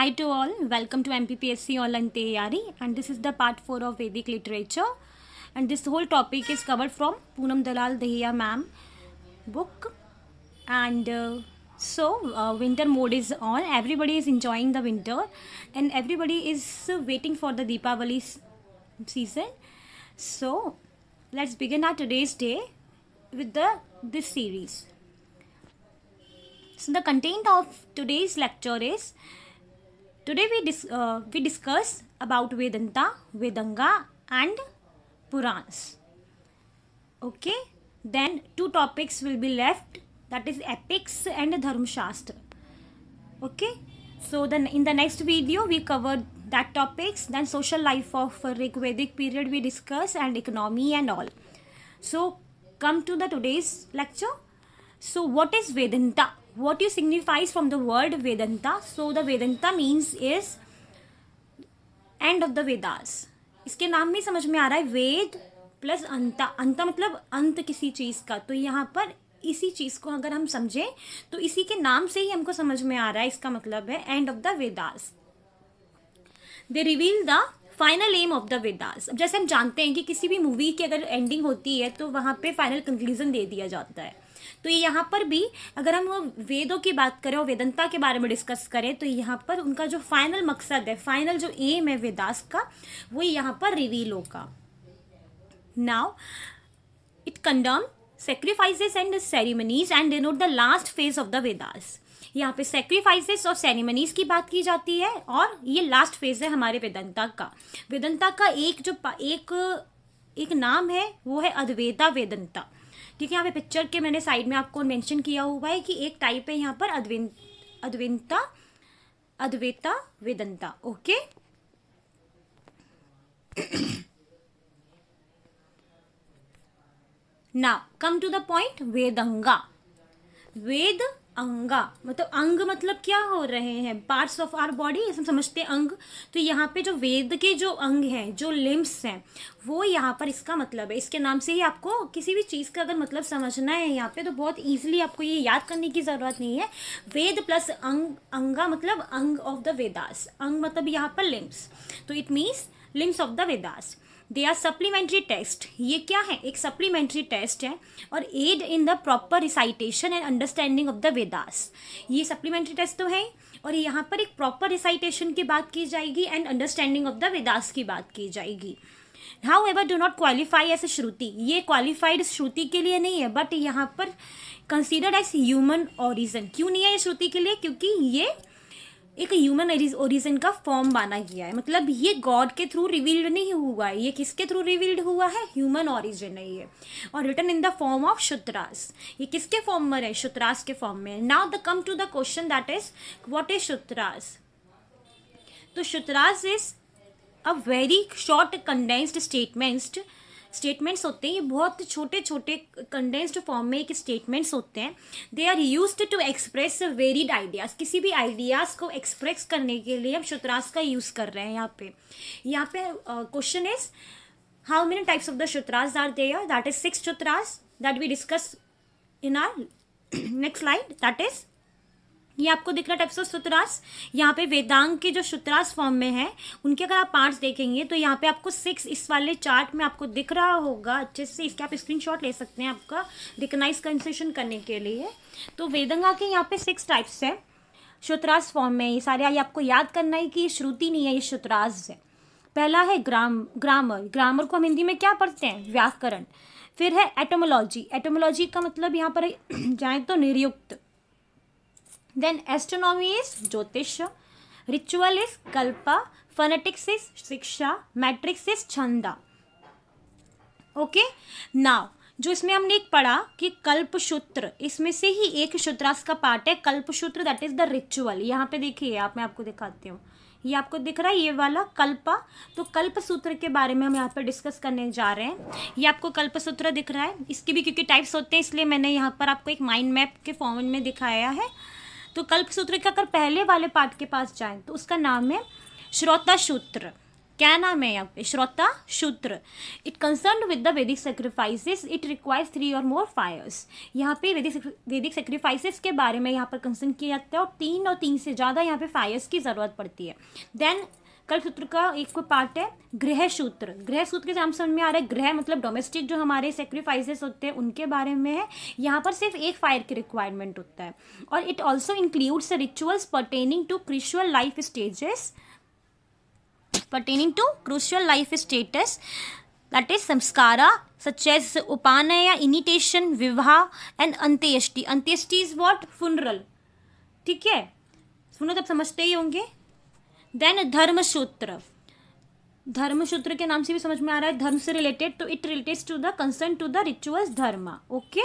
Hi to all, welcome to MPPSC Online Tayari and this is the part 4 of Vedic literature and this whole topic is covered from Poonam Dalal Dahiya ma'am book and uh, so uh, winter mode is on, everybody is enjoying the winter and everybody is uh, waiting for the Deepavali season. So let's begin our today's day with the this series. So the content of today's lecture is Today we, dis uh, we discuss about Vedanta, Vedanga and Purans. Okay, then two topics will be left that is epics and Dharmashastra. Okay, so then in the next video we cover that topics then social life of Rig Vedic period we discuss and economy and all. So come to the today's lecture. So what is Vedanta? what you signifies from the word Vedanta. So the Vedanta means is end of the Vedas. इसके नाम में समझ में आ रहा है वेद plus अंता अंता मतलब अंत किसी चीज़ का तो यहाँ पर इसी चीज़ को अगर हम समझें तो इसी के नाम से ही हमको समझ में आ रहा है इसका मतलब है end of the Vedas they reveal the final aim of the Vedas जैसे हम जानते हैं कि किसी भी मूवी की अगर एंडिंग होती है तो वहाँ पे फाइनल कंक्लूजन दे दिया जाता है तो ये यहाँ पर भी अगर हम वेदों की बात करें और वेदंता के बारे में डिस्कस करें तो यहाँ पर उनका जो फाइनल मकसद है फाइनल जो एम है वेदास का वो यहाँ पर रिवील होगा now it condemn sacrifices and ceremonies and and the last phase of the Vedas Vedas. यहाँ पे सेक्रीफाइसेस और सेरेमनीज की बात की जाती है और ये लास्ट फेज है हमारे वेदंता का वेदंता का एक जो एक एक नाम है वो है अद्वेदा वेदंता क्योंकि यहाँ पे पिक्चर के मैंने साइड में आपको मेंशन किया हुआ है कि एक टाइप है यहाँ पर अद्विन अद्विनता अद्वेता वेदंता ओके ना come to the point Vedanga Veda anga मतलब अंग मतलब क्या हो रहे हैं पार्ट्स ऑफ आर बॉडी ऐसे समझते हैं अंग तो यहाँ पे जो वेद के जो अंग हैं जो लिम्स हैं वो यहाँ पर इसका मतलब है इसके नाम से ही आपको किसी भी चीज़ का अगर मतलब समझना है यहाँ पे तो बहुत ईजिली आपको ये याद करने की ज़रूरत नहीं है वेद प्लस अंग अंगा मतलब अंग ऑफ द वेदास अंग मतलब यहाँ पर लिम्स तो it means limbs of the Vedas they are supplementary texts ये क्या है एक सप्लीमेंट्री टेस्ट है और aid in the proper recitation and understanding of the Vedas ये सप्लीमेंट्री टेस्ट तो है और यहाँ पर एक प्रॉपर रिसाइटेशन की बात की जाएगी and understanding of the Vedas की बात की जाएगी however do not qualify as a shruti ये क्वालिफाइड श्रुति के लिए नहीं है बट यहाँ पर कंसिडर्ड एज ह्यूमन ओरिजन क्यों नहीं है ये श्रुति के लिए क्योंकि ये एक ह्यूमन ओरिजिन का फॉर्म माना गया है मतलब ये गॉड के थ्रू रिवील्ड नहीं हुआ है ये किसके थ्रू रिवील्ड हुआ है ह्यूमन ओरिजिन है ये और return in the form of sutras ये किसके फॉर्म में है शुत्रास के फॉर्म में now the come to the question that is what is sutras तो sutras is a very short condensed statements statements होते हैं ये बहुत छोटे छोटे कंडेंस्ड फॉर्म में एक स्टेटमेंट्स होते हैं they are use to express varied ideas किसी भी आइडियाज़ को एक्सप्रेस करने के लिए हम शुतरास का यूज़ कर रहे हैं यहाँ पे यहाँ पे question is how many types of the sutras are there that is six sutras that we discuss in our next slide that is ये आपको दिख रहा टाइप्स ऑफ सूत्रास यहाँ पे वेदांग के जो सूत्रास फॉर्म में है उनके अगर आप पार्ट्स देखेंगे तो यहाँ पे आपको सिक्स इस वाले चार्ट में आपको दिख रहा होगा अच्छे से इसके आप स्क्रीनशॉट ले सकते हैं आपका रिकनाइज कंसेशन करने के लिए तो वेदंगा के यहाँ पे सिक्स टाइप्स है शुत्रास फॉर्म में ये सारे ये आपको याद करना है कि ये श्रुति नहीं है ये शुत्रास है पहला है ग्राम ग्रामर ग्रामर को हम हिंदी में क्या पढ़ते हैं व्याकरण फिर है एटोमोलॉजी एटोमोलॉजी का मतलब यहाँ पर जाए तो Nirukta then astronomy is Jyotisha ritual is Kalpa phonetics is Shiksha metrics is Chhanda okay now जो इसमें हमने एक पढ़ा कि कल्प सूत्र इसमें से ही एक सूत्रास का पार्ट है कल्प सूत्र दैट इज द रिचुअल यहाँ पे देखिए आप मैं आपको दिखाती हूँ ये आपको दिख रहा है ये वाला कल्पा तो कल्प सूत्र के बारे में हम यहाँ पर डिस्कस करने जा रहे हैं ये आपको कल्प सूत्र दिख रहा है इसके भी क्योंकि टाइप्स होते हैं इसलिए मैंने यहाँ पर आपको एक माइंड मैप के फॉर्म में दिखाया है तो कल्प सूत्र के अगर पहले वाले पार्ट के पास जाएं तो उसका नाम है श्रोता सूत्र क्या नाम है यहाँ पे Shrauta sutra it concern with the Vedic sacrifices it requires three or more Fyers यहाँ पे वैदिक वैदिक सेक्रीफाइसेस के बारे में यहाँ पर कंसर्न किया जाता है और तीन और तीन से ज़्यादा यहाँ पे फायर्स की ज़रूरत पड़ती है देन कल सूत्र का एक कोई पार्ट है गृह सूत्र गृह सूत्र के नाम समझ में आ रहा है गृह मतलब डोमेस्टिक जो हमारे सेक्रीफाइसेस होते हैं उनके बारे में है यहाँ पर सिर्फ एक फायर की रिक्वायरमेंट होता है और it also includes rituals pertaining to crucial life stages pertaining to crucial life status that is samskara such as upanaya initiation vivha and अंत्येष्टि antyeshti is what ठीक है सुनो तब तो समझते ही होंगे देन धर्मसूत्र धर्मसूत्र के नाम से भी समझ में आ रहा है धर्म से रिलेटेड तो it related to the concern to the rituals dharma okay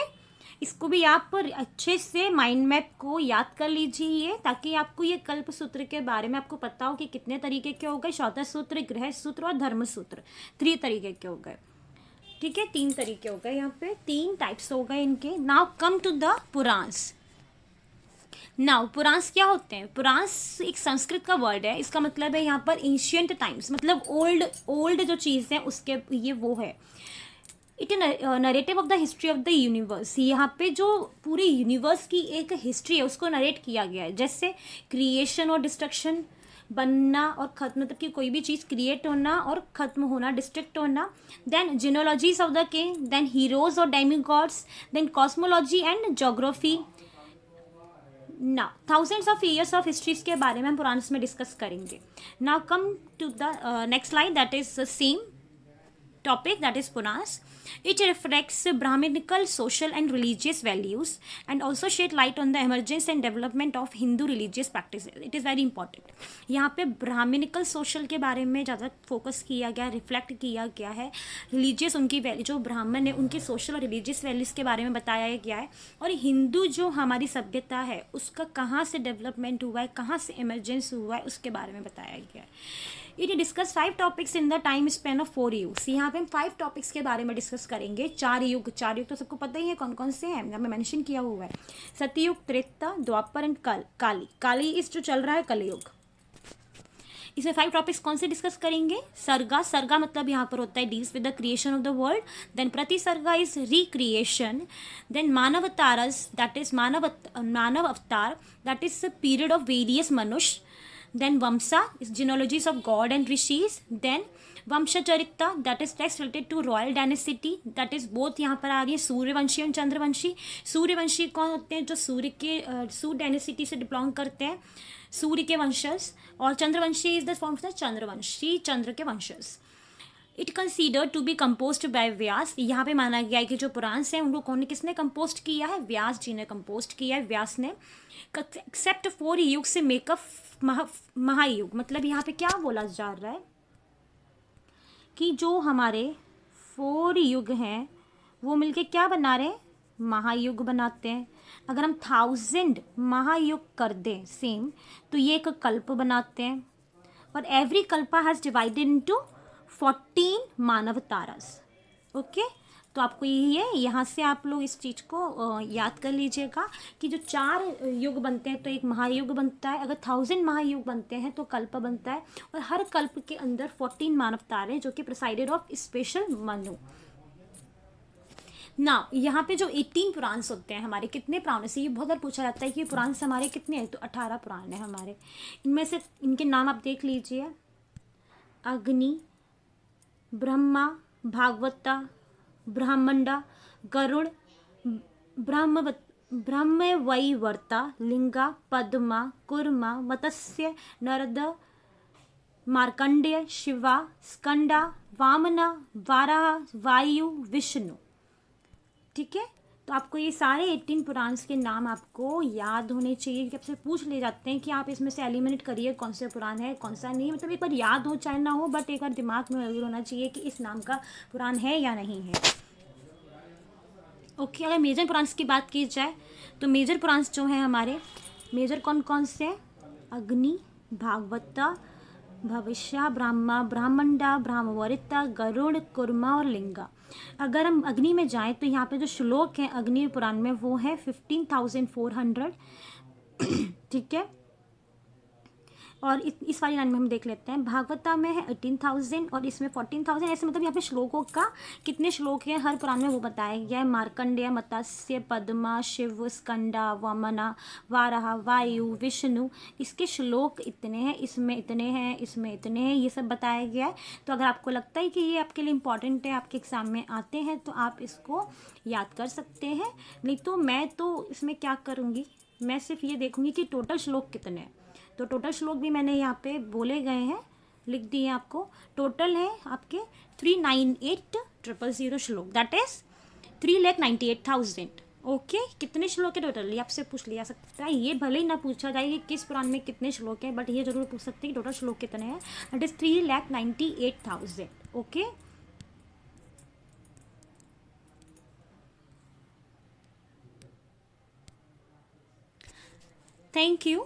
इसको भी आप अच्छे से माइंड मैप को याद कर लीजिए ताकि आपको ये कल्प सूत्र के बारे में आपको पता हो कि कितने तरीके के हो गए चौथा सूत्र गृह सूत्र और धर्म सूत्र थ्री तरीके के हो गए ठीक है तीन तरीके हो गए यहाँ पे तीन टाइप्स हो गए इनके now come to the Puranas now Puranas क्या होते हैं पुरांस एक संस्कृत का वर्ड है इसका मतलब है यहाँ पर एंशियंट टाइम्स मतलब ओल्ड ओल्ड जो चीज़ है उसके ये वो है it narrative of the history of the universe यहाँ पे जो पूरे यूनिवर्स की एक हिस्ट्री है उसको नरेट किया गया है जैसे क्रिएशन और डिस्ट्रक्शन बनना और खत्म मतलब कि कोई भी चीज़ क्रिएट होना और ख़त्म होना डिस्ट्रिक्ट होना then genealogies of the king then heroes और demigods then cosmology and geography ना thousands of years of histories के बारे में हम पुराने में डिस्कस करेंगे ना come to the next line that is same topic that is Punas. It reflects Brahminical social and religious values and also shed light on the emergence and development of Hindu religious practices. It is very important. यहाँ पे Brahminical social के बारे में ज़्यादा focus किया गया reflect किया गया है religious उनकी जो ब्राह्मण है उनके social और religious values के बारे में बताया गया है और हिंदू जो हमारी सभ्यता है उसका कहाँ से डेवलपमेंट हुआ है कहाँ से इमरजेंस हुआ है उसके बारे में बताया गया है it discuss five topics in the time span of four yugas यहाँ पे हम फाइव टॉपिक्स के बारे में डिस्कस करेंगे चार युग चार युग तो सबको पता ही है कौन कौन से हैं हमें मैंशन किया हुआ है सतयुग त्रेता द्वापर एंड कल काली काली इस जो चल रहा है कलयुग इसमें फाइव टॉपिक्स कौन से डिस्कस करेंगे सरगा सरगा मतलब यहाँ पर होता है deals with the creation of the world then Pratisarga is recreation then Manvantaras that is मानव Manvantara that is period of various मनुष्य then Vamsa is genealogies of god and rishis, then Vamshacharita that is text related to royal dynasty that is both यहाँ पर आ रही है सूर्यवंशी और चंद्रवंशी सूर्यवंशी कौन होते हैं जो सूर्य के सूर्य डायनेसिटी से बिलोंग करते हैं सूर्य के वंशज और Chandravanshi is the form Chandravanshi चंद्र के वंशज it consider to be composed by Vyasa यहाँ पे माना गया है कि जो पुराण्स हैं उनको कौन किसने कंपोस्ट किया है व्यास जी ने कंपोस्ट किया है व्यास ने एक्सेप्ट फोर युग से मेकअप महा, महायुग मतलब यहाँ पे क्या बोला जा रहा है कि जो हमारे फोर युग हैं वो मिलके क्या बना रहे हैं महायुग बनाते हैं अगर हम थाउजेंड महायुग कर दें सेम तो ये एक कल्प बनाते हैं और every kalpa has divided into fourteen Manvantaras okay तो आपको यही है यहाँ से आप लोग इस चीज़ को याद कर लीजिएगा कि जो चार युग बनते हैं तो एक महायुग बनता है अगर थाउजेंड महायुग बनते हैं तो कल्प बनता है और हर कल्प के अंदर फोर्टीन मानव तारे हैं जो कि प्रोसाइडेड ऑफ स्पेशल मनु ना यहाँ पे जो एटीन पुराण्स होते हैं हमारे कितने पुराने से ये बहुत बार पूछा जाता है कि पुराण्स हमारे कितने हैं तो अठारह पुराण हैं हमारे इनमें से इनके नाम आप देख लीजिए अग्नि ब्रह्मा भागवता ब्राह्मंडा गरुड़ ब्रह्म वैवर्ता लिंगा पद्मा कुर्मा मत्स्य नरद मार्कंडेय शिवा स्कंडा वामना वाराह वायु विष्णु ठीक है तो आपको ये सारे एट्टीन पुरान्स के नाम आपको याद होने चाहिए क्योंकि आपसे पूछ ले जाते हैं कि आप इसमें से एलिमिनेट करिए कौन सा पुरान है कौन सा नहीं मतलब एक बार याद हो चाहे ना हो बट एक बार दिमाग में जरूर होना चाहिए कि इस नाम का पुरान है या नहीं है ओके okay, अगर मेजर पुरान्स की बात की जाए तो मेजर पुरान्स जो हैं हमारे मेजर कौन कौन से अग्नि भागवता भविष्या ब्राह्मा ब्राह्मंडा ब्राह्मवरिता गरुड़ कुर्मा और लिंगा अगर हम अग्नि में जाएं तो यहाँ पे जो श्लोक है अग्नि पुराण में वो है फिफ्टीन थाउजेंड फोर हंड्रेड ठीक है और इस, वाली लाइन में हम देख लेते हैं भागवता में है एटीन थाउजेंड और इसमें फोर्टीन थाउजेंड ऐसे मतलब यहाँ पे श्लोकों का कितने श्लोक हैं हर पुराण में वो बताया गया है मार्कंडेय मत्स्य पद्मा शिव स्कंडा वमना वाराह वायु विष्णु इसके श्लोक इतने हैं इसमें इतने हैं इसमें इतने हैं ये सब बताया गया है तो अगर आपको लगता है कि ये आपके लिए इंपॉर्टेंट है आपके एग्ज़ाम में आते हैं तो आप इसको याद कर सकते हैं नहीं तो मैं तो इसमें क्या करूँगी मैं सिर्फ ये देखूँगी कि टोटल श्लोक कितने हैं तो टोटल श्लोक भी मैंने यहाँ पे बोले गए हैं लिख दिए आपको टोटल है आपके three nine eight triple zero श्लोक that is three lakh ninety eight thousand okay कितने श्लोक है टोटल ये आपसे पूछ लिया सकता है ये भले ही ना पूछा जाए कि किस पुराण में कितने श्लोक हैं बट ये जरूर पूछ सकते हैं कि टोटल श्लोक कितने हैं that is three lakh ninety eight thousand okay thank you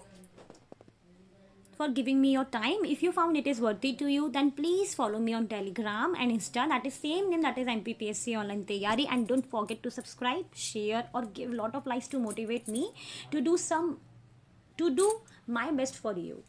for giving me your time. If you found it is worthy to you, then please follow me on Telegram and Insta. That is same name, that is MPPSC Online Tayari. And don't forget to subscribe, share or give lot of likes to motivate me to do some, to do my best for you.